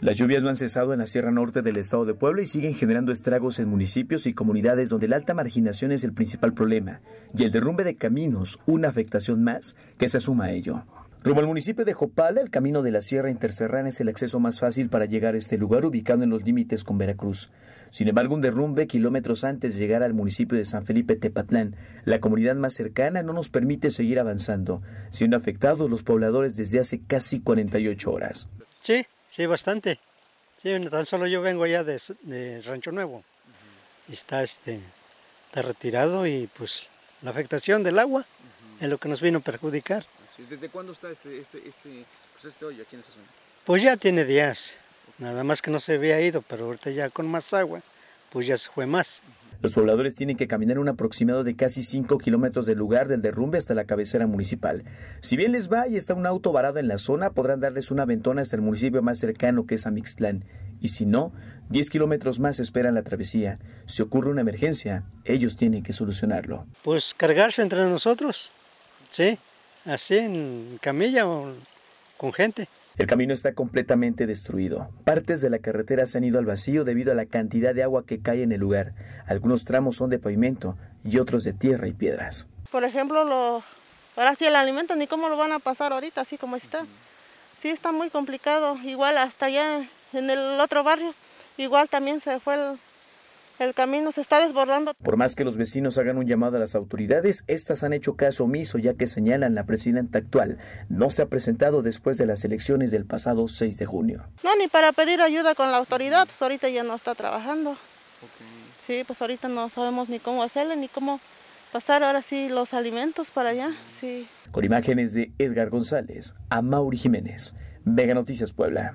Las lluvias no han cesado en la Sierra Norte del estado de Puebla y siguen generando estragos en municipios y comunidades donde la alta marginación es el principal problema y el derrumbe de caminos una afectación más que se suma a ello. Rumbo al municipio de Jopala, el camino de la Sierra Interserrana es el acceso más fácil para llegar a este lugar ubicado en los límites con Veracruz. Sin embargo, un derrumbe kilómetros antes de llegar al municipio de San Felipe Tepatlán, la comunidad más cercana, no nos permite seguir avanzando, siendo afectados los pobladores desde hace casi 48 horas. Sí, Sí, bastante. Sí, tan solo yo vengo allá de, Rancho Nuevo. Está, este, retirado y pues la afectación del agua en es lo que nos vino a perjudicar. ¿Desde cuándo está este, este, este pues este aquí en esa zona? Pues ya tiene días. Nada más que no se había ido, pero ahorita ya con más agua, pues ya se fue más. Los pobladores tienen que caminar un aproximado de casi 5 kilómetros del lugar del derrumbe hasta la cabecera municipal. Si bien les va y está un auto varado en la zona, podrán darles una ventona hasta el municipio más cercano que es Amixtlán. Y si no, 10 kilómetros más esperan la travesía. Si ocurre una emergencia, ellos tienen que solucionarlo. Pues cargarse entre nosotros, ¿sí? Así en camilla o con gente. El camino está completamente destruido. Partes de la carretera se han ido al vacío debido a la cantidad de agua que cae en el lugar. Algunos tramos son de pavimento y otros de tierra y piedras. Por ejemplo, lo, ahora sí el alimento, ni cómo lo van a pasar ahorita, así como está. Sí está muy complicado. Igual hasta allá en el otro barrio, igual también se fue el, el camino se está desbordando. Por más que los vecinos hagan un llamado a las autoridades, estas han hecho caso omiso ya que señalan la presidenta actual no se ha presentado después de las elecciones del pasado 6 de junio. No, ni para pedir ayuda con la autoridad, pues ahorita ya no está trabajando. Sí, pues ahorita no sabemos ni cómo hacerle, ni cómo pasar ahora sí los alimentos para allá, Con imágenes de Edgar González, a Mauri Jiménez, Vega Noticias Puebla.